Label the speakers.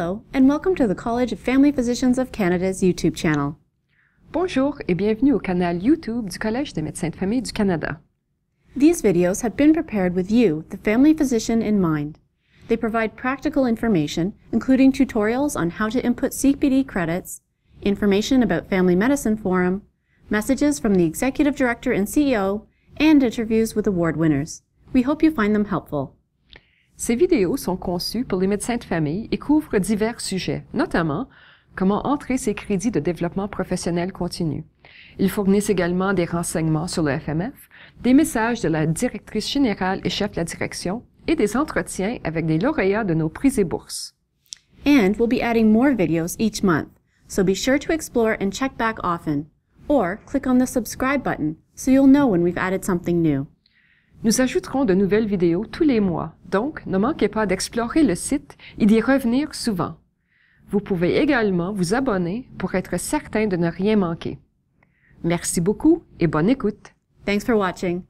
Speaker 1: Hello, and welcome to the College of Family Physicians of Canada's YouTube channel. Bonjour et bienvenue au canal YouTube du Collège des médecins de famille du Canada. These videos have been prepared with you, the family physician, in mind. They provide practical information, including tutorials on how to input CPD credits, information about Family Medicine Forum, messages from the Executive Director and CEO, and interviews with award winners. We hope you find them helpful.
Speaker 2: Ces vidéos sont conçues pour les médecins de famille et couvrent divers sujets, notamment comment entrer ces crédits de développement professionnel continu. Ils fournissent également des renseignements sur le FMF, des messages de la directrice générale et chef de la direction, et des entretiens avec des lauréats de nos prix et bourses. And we'll be adding more videos each
Speaker 1: month, so be sure to explore and check back often. Or click on the subscribe button
Speaker 2: so you'll know when we've added something new. Nous ajouterons de nouvelles vidéos tous les mois, donc ne manquez pas d'explorer le site et d'y revenir souvent. Vous pouvez également vous abonner pour être certain de ne rien manquer. Merci beaucoup et bonne écoute. Thanks for watching.